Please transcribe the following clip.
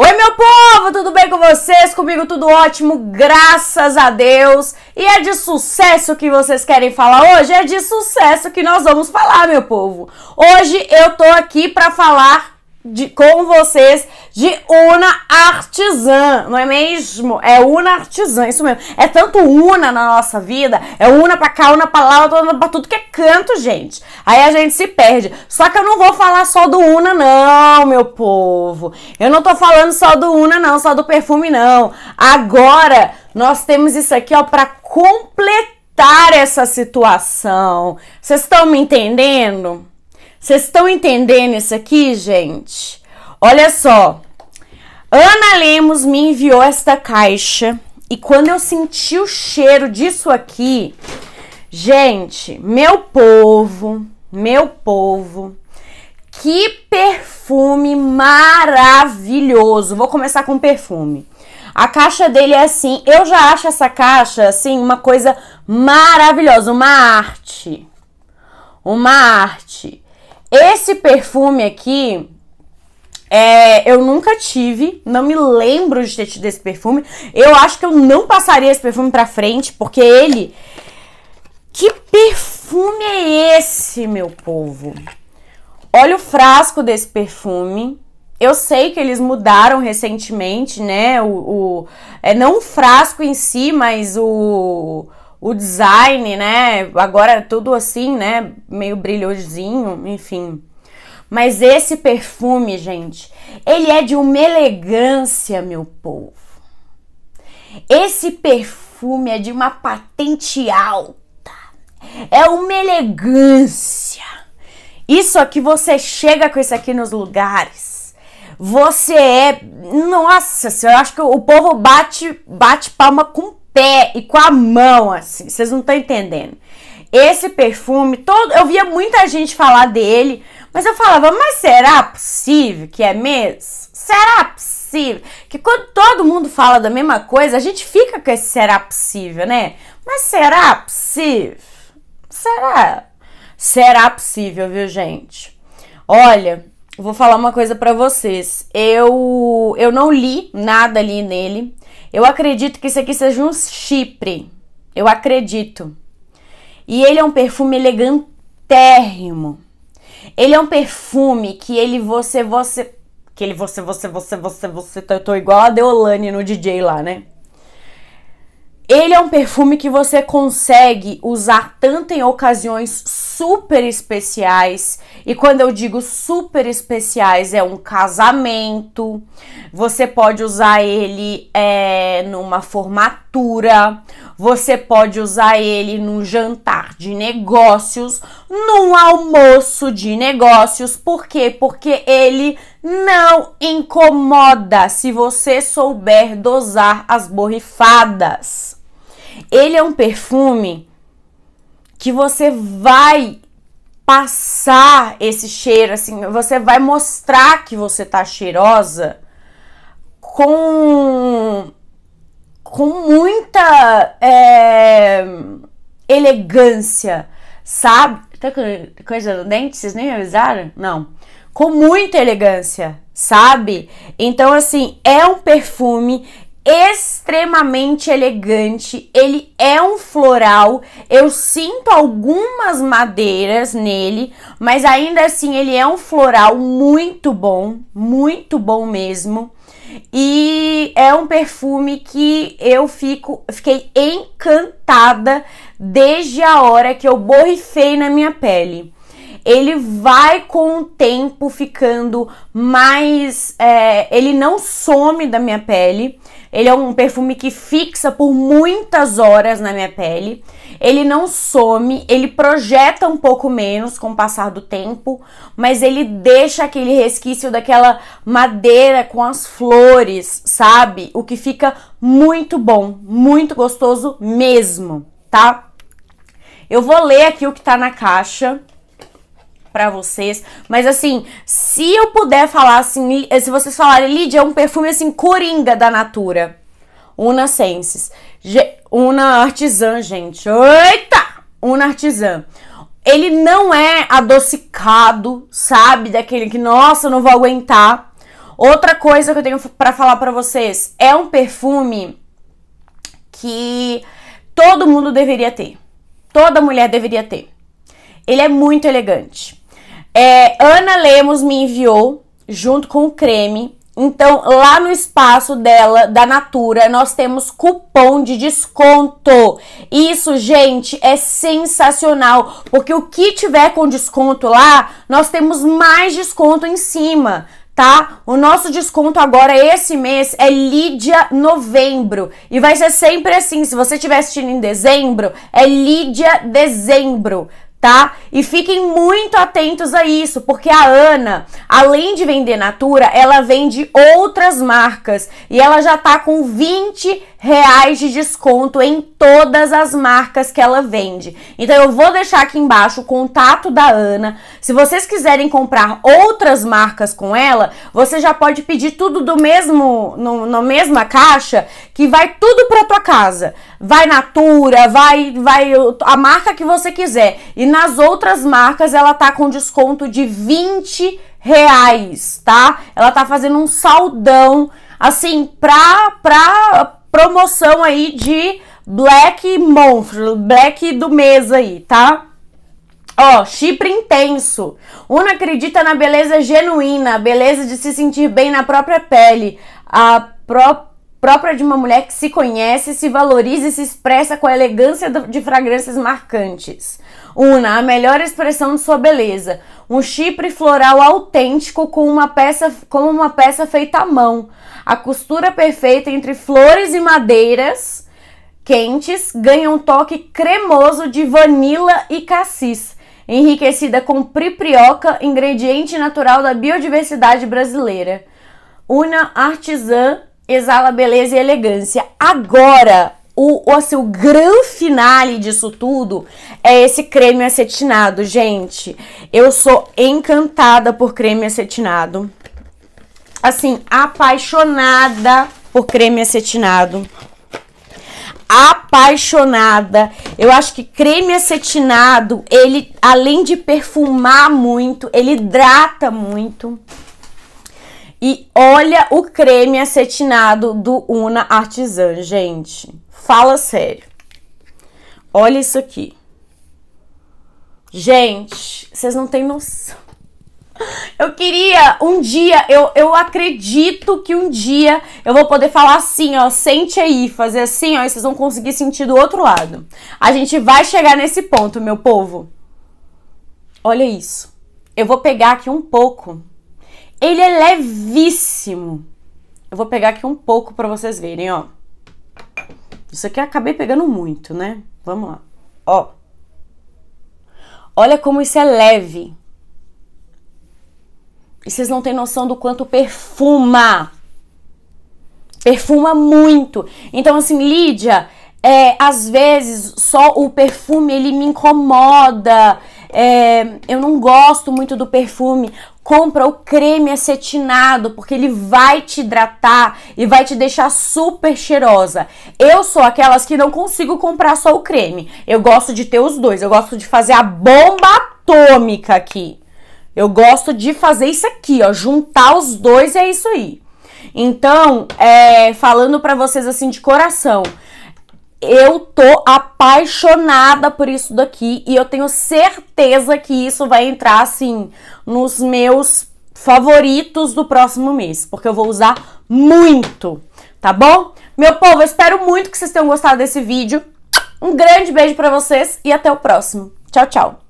Oi, meu povo, tudo bem com vocês? Comigo tudo ótimo, graças a Deus. E é de sucesso que vocês querem falar hoje? É de sucesso que nós vamos falar, meu povo. Hoje eu tô aqui para falar de, com vocês de Una Artesã, não é mesmo? É Una Artesã, isso mesmo. É tanto Una na nossa vida, é Una pra cá, Una pra lá, Una pra tudo que é canto, gente. Aí a gente se perde. Só que eu não vou falar só do Una, não, meu povo. Eu não tô falando só do Una, não, só do perfume, não. Agora nós temos isso aqui, ó, pra completar essa situação. Vocês estão me entendendo? Vocês estão entendendo isso aqui, gente? Olha só. Ana Lemos me enviou esta caixa e quando eu senti o cheiro disso aqui, gente, meu povo, meu povo, que perfume maravilhoso. Vou começar com perfume. A caixa dele é assim, eu já acho essa caixa assim uma coisa maravilhosa, uma arte. Uma arte. Esse perfume aqui, é, eu nunca tive, não me lembro de ter tido esse perfume. Eu acho que eu não passaria esse perfume pra frente, porque ele. Que perfume é esse, meu povo? Olha o frasco desse perfume. Eu sei que eles mudaram recentemente, né? O, o é não o frasco em si, mas o o design, né? Agora é tudo assim, né? Meio brilhosinho, enfim. Mas esse perfume, gente, ele é de uma elegância, meu povo. Esse perfume é de uma patente alta. É uma elegância. Isso aqui você chega com isso aqui nos lugares. Você é, nossa, eu acho que o povo bate bate palma com pé e com a mão, assim. Vocês não estão entendendo. Esse perfume, todo, eu via muita gente falar dele, mas eu falava, mas será possível que é mesmo? Será possível? Que quando todo mundo fala da mesma coisa, a gente fica com esse será possível, né? Mas será possível? Será? Será possível, viu, gente? Olha, vou falar uma coisa para vocês. Eu eu não li nada ali nele. Eu acredito que isso aqui seja um chipre. Eu acredito. E ele é um perfume elegantérrimo. Ele é um perfume que ele você você que ele você você você você você eu tô igual a Deolane no DJ lá, né? Ele é um perfume que você consegue usar tanto em ocasiões super especiais, e quando eu digo super especiais, é um casamento, você pode usar ele é, numa formatura, você pode usar ele num jantar de negócios, num almoço de negócios, por quê? Porque ele não incomoda se você souber dosar as borrifadas. Ele é um perfume que você vai passar esse cheiro, assim, você vai mostrar que você tá cheirosa com com muita é, elegância, sabe? Tá coisa no dente? Vocês nem me avisaram? Não. Com muita elegância, sabe? Então, assim, é um perfume extremamente elegante, ele é um floral, eu sinto algumas madeiras nele, mas ainda assim ele é um floral muito bom, muito bom mesmo. E é um perfume que eu fico, fiquei encantada desde a hora que eu borrifei na minha pele ele vai com o tempo ficando mais. É, ele não some da minha pele. Ele é um perfume que fixa por muitas horas na minha pele. Ele não some, ele projeta um pouco menos com o passar do tempo, mas ele deixa aquele resquício daquela madeira com as flores, sabe? O que fica muito bom, muito gostoso mesmo, tá? Eu vou ler aqui o que tá na caixa para vocês. Mas assim, se eu puder falar assim, eh, se vocês falarem, Lídia, é um perfume assim, coringa da Natura. Una Senses. Ge Una Artisan, gente. Eita! Una Artisan. Ele não é adocicado, sabe? Daquele que, nossa, não vou aguentar. Outra coisa que eu tenho para falar para vocês é um perfume que todo mundo deveria ter. Toda mulher deveria ter. Ele é muito elegante. É, Ana Lemos me enviou junto com o creme. Então, lá no espaço dela, da Natura, nós temos cupom de desconto. Isso, gente, é sensacional, porque o que tiver com desconto lá, nós temos mais desconto em cima tá? O nosso desconto agora esse mês é Lídia Novembro. E vai ser sempre assim, se você estiver assistindo em dezembro, é Lídia Dezembro, tá? E fiquem muito atentos a isso, porque a Ana, além de vender Natura, ela vende outras marcas e ela já tá com 20 reais de desconto em todas as marcas que ela vende. Então eu vou deixar aqui embaixo o contato da Ana. Se vocês quiserem comprar outras marcas com ela, você já pode pedir tudo do mesmo no, na mesma caixa que vai tudo para tua casa. Vai Natura, vai vai a marca que você quiser. E nas outras marcas ela tá com desconto de 20 reais, tá? Ela tá fazendo um saldão assim pra, pra promoção aí de Black Month, Black do mês aí, tá? Ó, oh, Chipre intenso. Una acredita na beleza genuína, beleza de se sentir bem na própria pele, a própria própria de uma mulher que se conhece, se valoriza e se expressa com a elegância de fragrâncias marcantes. Una, a melhor expressão de sua beleza, um chipre floral autêntico com uma peça como uma peça feita à mão. A costura perfeita entre flores e madeiras quentes ganha um toque cremoso de vanila e cassis, enriquecida com priprioca, ingrediente natural da biodiversidade brasileira. Una Artisan exala beleza e elegância. Agora, o, o seu assim, grande finale disso tudo é esse creme acetinado, gente. Eu sou encantada por creme acetinado. Assim, apaixonada por creme acetinado. Apaixonada. Eu acho que creme acetinado, ele além de perfumar muito, ele hidrata muito. E olha o creme acetinado do Una Artisan, gente. Fala sério. Olha isso aqui. Gente, vocês não têm noção. Eu queria um dia, eu, eu acredito que um dia eu vou poder falar assim, ó, sente aí, fazer assim, ó, e vocês vão conseguir sentir do outro lado. A gente vai chegar nesse ponto, meu povo. Olha isso. Eu vou pegar aqui um pouco ele é levíssimo. Eu vou pegar aqui um pouco para vocês verem, ó. Isso aqui eu acabei pegando muito, né? Vamos lá. Ó. Olha como isso é leve. E vocês não têm noção do quanto perfuma. Perfuma muito. Então, assim, Lídia, é, às vezes só o perfume ele me incomoda. É, eu não gosto muito do perfume compra o creme acetinado, porque ele vai te hidratar e vai te deixar super cheirosa. Eu sou aquelas que não consigo comprar só o creme. Eu gosto de ter os dois. Eu gosto de fazer a bomba atômica aqui. Eu gosto de fazer isso aqui, ó, juntar os dois é isso aí. Então, é, falando para vocês assim de coração, eu tô apaixonada por isso daqui e eu tenho certeza que isso vai entrar assim nos meus favoritos do próximo mês, porque eu vou usar muito, tá bom? Meu povo, eu espero muito que vocês tenham gostado desse vídeo. Um grande beijo para vocês e até o próximo. Tchau, tchau.